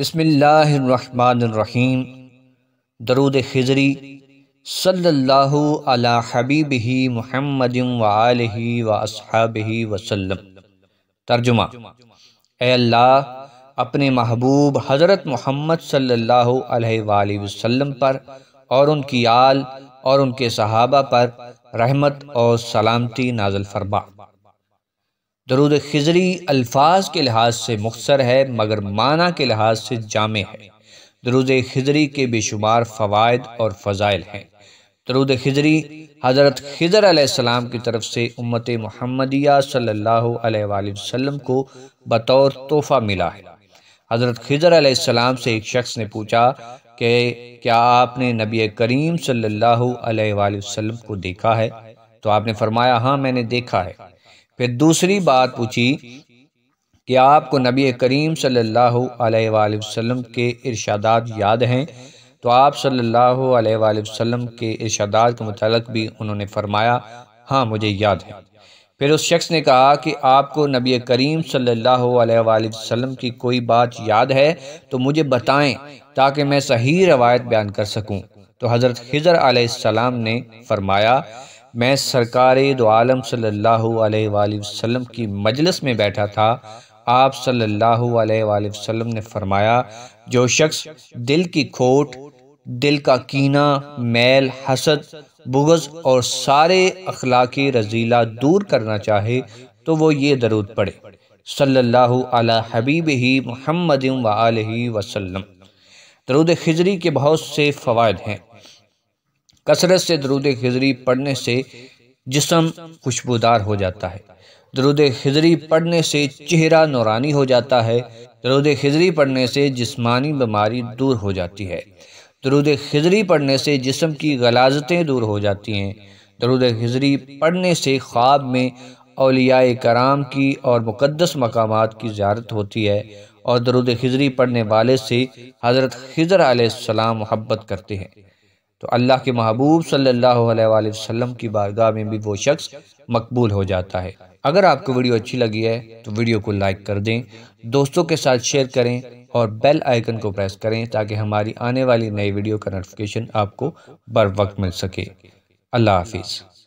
बसमीम दरूद खजरी सल्लल्लाहु अला ही मुहम्मद वसहाबी वसल्लम तर्जुमा अल्लाह अपने महबूब हज़रत मोहम्मद सल्लल्लाहु अलैहि पर और उनकी आल और उनके सहाबा पर रहमत और सलामती नाजल फरमा दरूद खजरी अल्फाज के लिहाज से मुखसर है मगर माना के लिहाज से जाम है दरूद खजरी के बेशुमार फ़वाद और फ़ज़ाइल हैं दरूद खिजरी हज़रत खिजर आसमाम की तरफ से उम्मत महमदिया सल्ला वसम को बतौर तोहफ़ा मिला है हज़रत खिजर आसमाम से एक शख्स ने पूछा कि क्या आपने नबी करीम सल्ला वसम को देखा है तो आपने फरमाया हाँ मैंने देखा है फिर दूसरी बात पूछी कि आपको नबी करीम सल्लल्लाहु अलैहि वसल्लम के इरशादात याद हैं तो आप सल्लल्लाहु अलैहि वसल्लम के इरशादात के मतलब भी उन्होंने फरमाया हाँ मुझे याद है फिर उस शख्स ने कहा कि आपको नबी करीम सल्लल्लाहु अलैहि वसल्लम की कोई बात याद है तो मुझे बताएं ताकि मैं सही रवायत बयान कर सकूं तो हज़रत खज़र आसमाम ने फरमाया मैं सरकार दो आलम सल्लल्लाहु वसल्लम की मजलिस में बैठा था आप सल्लल्लाहु अलैहि वसल्लम ने फरमाया जो शख्स दिल की खोट दिल का कीना मैल हसद बुगज और सारे अखलाकी रजीला दूर करना चाहे तो वो ये दरूद पढ़े सल्लल्लाहु अला हबीब ही मोहम्मद वसल्लम दरूद खजरी के बहुत से फ़वाद हैं कसरत से दरुद खजरी पढ़ने से जिसम खुशबूदार हो जाता है दरुद खजरी पढ़ने से चेहरा नौरानी हो जाता है दरुद खजरी पढ़ने से जिस्मानी बीमारी दूर हो जाती है दरुद खजरी पढ़ने से जिसम की गलाजतें दूर हो जाती हैं दरुद खजरी पढ़ने से ख्वाब में अलिया कराम की और मुक़दस मकाम की ज्यारत होती है और दरुद खजरी पढ़ने वाले से हज़रत खजर आसमाम मोहब्बत करते हैं तो अल्लाह के महबूब सल्लल्लाहु अलैहि वसल्लम की बारगाह में भी वो शख्स मकबूल हो जाता है अगर आपको वीडियो अच्छी लगी है तो वीडियो को लाइक कर दें दोस्तों के साथ शेयर करें और बेल आइकन को प्रेस करें ताकि हमारी आने वाली नई वीडियो का नोटिफिकेशन आपको बर वक्त मिल सके अल्लाह हाफिज़